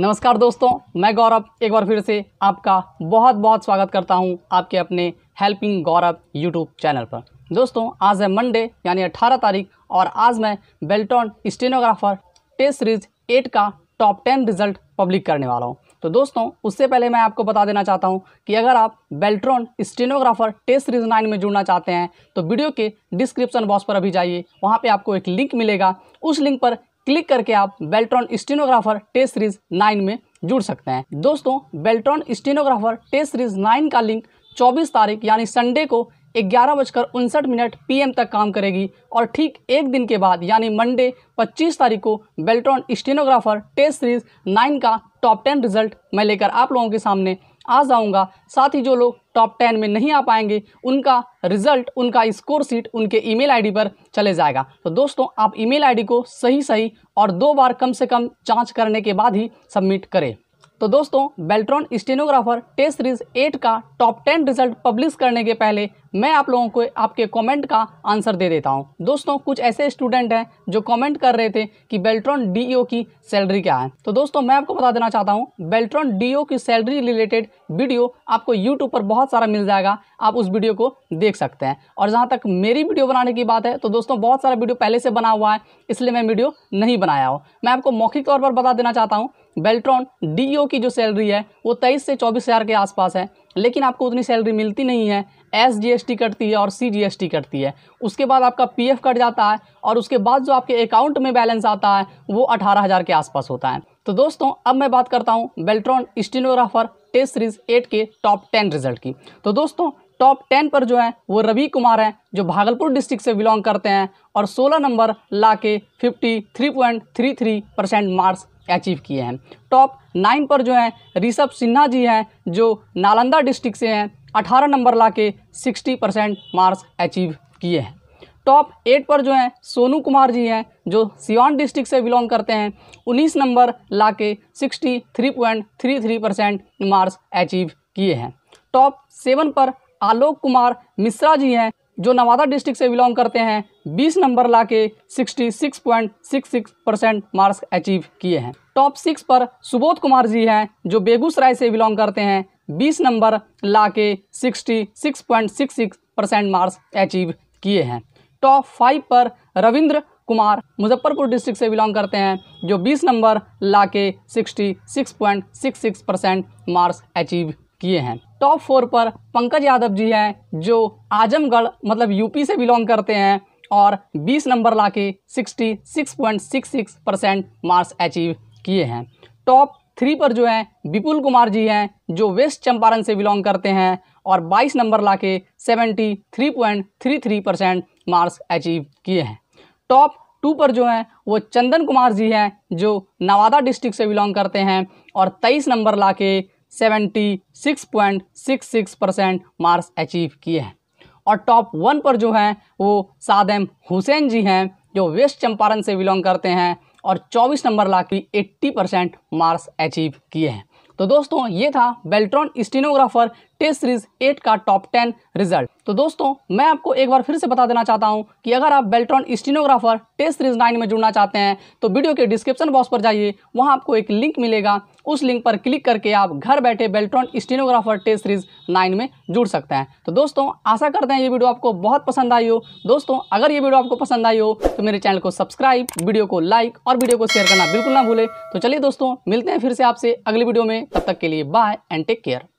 नमस्कार दोस्तों मैं गौरव एक बार फिर से आपका बहुत बहुत स्वागत करता हूं आपके अपने हेल्पिंग गौरव यूट्यूब चैनल पर दोस्तों आज है मंडे यानी 18 तारीख और आज मैं बेल्टॉन स्टेनोग्राफर टेस्ट सीरीज 8 का टॉप 10 रिजल्ट पब्लिक करने वाला हूं तो दोस्तों उससे पहले मैं आपको बता देना चाहता हूं कि अगर आप Beltron stenographer test series nine में जुड़ना चाहते हैं तो वीडियो के डिस्क्रिप्शन बॉक्स पर अभी जाइए वहां पे आपको एक लिंक मिलेगा उस लिंक पर क्लिक करके आप Beltron stenographer test series nine में जुड़ सकते हैं दोस्तों Beltron stenographer test series nine का लिंक चौबीस तारीख यानी संडे को ग्यारह बजकर उनसठ मिनट पीएम तक काम करेगी और ठीक एक दिन के बाद यानी मंडे 25 तारीख को बेल्ट्रॉन स्टेनोग्राफर टेस्ट सीरीज 9 का टॉप 10 रिजल्ट मैं लेकर आप लोगों के सामने आ जाऊंगा साथ ही जो लोग टॉप टेन में नहीं आ पाएंगे उनका रिजल्ट उनका स्कोर सीट उनके ईमेल आईडी पर चले जाएगा तो दोस्तों आप ईमेल आईडी को सही सही और दो बार कम से कम जांच करने के बाद ही सबमिट करें तो दोस्तों Beltron stenographer test series eight का टॉप टेन रिजल्ट पब्लिश करने के पहले मैं आप लोगों को आपके कमेंट का आंसर दे देता हूं दोस्तों कुछ ऐसे स्टूडेंट हैं जो कमेंट कर रहे थे कि बेल्ट्रॉन डीईओ e की सैलरी क्या है तो दोस्तों मैं आपको बता देना चाहता हूं बेल्ट्रॉन डीईओ e की सैलरी रिलेटेड वीडियो आपको यूट्यूब पर बहुत सारा मिल जाएगा आप उस वीडियो को देख सकते हैं और जहाँ तक मेरी वीडियो बनाने की बात है तो दोस्तों बहुत सारा वीडियो पहले से बना हुआ है इसलिए मैं वीडियो नहीं बनाया हूँ मैं आपको मौखिक तौर पर बता देना चाहता हूँ बेल्ट्रॉन डीईओ e की जो सैलरी है वो तेईस से चौबीस हज़ार के आसपास है लेकिन आपको उतनी सैलरी मिलती नहीं है एस जी कटती है और सी जी कटती है उसके बाद आपका पी कट जाता है और उसके बाद जो आपके अकाउंट में बैलेंस आता है वो अठारह हज़ार के आसपास होता है तो दोस्तों अब मैं बात करता हूँ Beltron stenographer test series eight के टॉप टेन रिजल्ट की तो दोस्तों टॉप टेन पर जो है वो रवि कुमार हैं जो भागलपुर डिस्ट्रिक्ट से बिलोंग करते हैं और सोलह नंबर ला के fifty three point three three percent marks achieve किए हैं टॉप नाइन पर जो है ऋषभ सिन्हा जी हैं जो नालंदा डिस्ट्रिक्ट से हैं अठारह नंबर ला के सिक्सटी परसेंट मार्क्स अचीव किए हैं टॉप एट पर जो हैं सोनू कुमार जी हैं जो सिवान डिस्ट्रिक्ट से बिलोंग करते हैं उन्नीस नंबर ला के sixty three point three three percent marks achieve किए हैं टॉप सेवन पर आलोक कुमार मिश्रा जी हैं जो नवादा डिस्ट्रिक्ट से बिलोंग करते हैं बीस नंबर ला के परसेंट मार्क्स अचीव किए हैं टॉप सिक्स पर सुबोध कुमार जी हैं जो बेगूसराय से बिलोंग करते हैं 20 नंबर ला के सिक्सटी परसेंट मार्क्स अचीव किए हैं टॉप फाइव पर रविंद्र कुमार मुजफ्फरपुर डिस्ट्रिक्ट से बिलोंग करते हैं जो 20 नंबर ला के सिक्सटी परसेंट मार्क्स अचीव किए हैं टॉप फोर पर पंकज यादव जी हैं जो आजमगढ़ मतलब यूपी से बिलोंग करते हैं और 20 नंबर लाके 66.66 परसेंट मार्क्स अचीव किए हैं टॉप थ्री पर जो हैं विपुल कुमार जी हैं जो वेस्ट चंपारण से बिलोंग करते हैं और 22 नंबर लाके 73.33 परसेंट मार्क्स अचीव किए हैं टॉप टू पर जो हैं वो चंदन कुमार जी हैं जो नवादा डिस्ट्रिक्ट से बिलोंग करते हैं और 23 नंबर लाके 76.66 परसेंट मार्क्स अचीव किए हैं और टॉप वन पर जो हैं वो सादम हुसैन जी हैं जो वेस्ट चंपारण से बिलोंग करते हैं और 24 नंबर ला के एट्टी परसेंट मार्क्स अचीव किए हैं तो दोस्तों ये था Beltron stenographer test series eight का टॉप टेन रिजल्ट तो दोस्तों मैं आपको एक बार फिर से बता देना चाहता हूं कि अगर आप Beltron stenographer test series nine में जुड़ना चाहते हैं तो वीडियो के डिस्क्रिप्शन बॉक्स पर जाइए वहां आपको एक लिंक मिलेगा उस लिंक पर क्लिक करके आप घर बैठे Beltron stenographer test series nine में जुड़ सकते हैं तो दोस्तों आशा करते हैं ये वीडियो आपको बहुत पसंद आई हो दोस्तों अगर ये वीडियो आपको पसंद आई हो तो मेरे चैनल को सब्सक्राइब वीडियो को लाइक और वीडियो को शेयर करना बिल्कुल ना भूले तो चलिए दोस्तों मिलते हैं फिर से आपसे अगले वीडियो में तब तक के लिए बाय एंड टेक केयर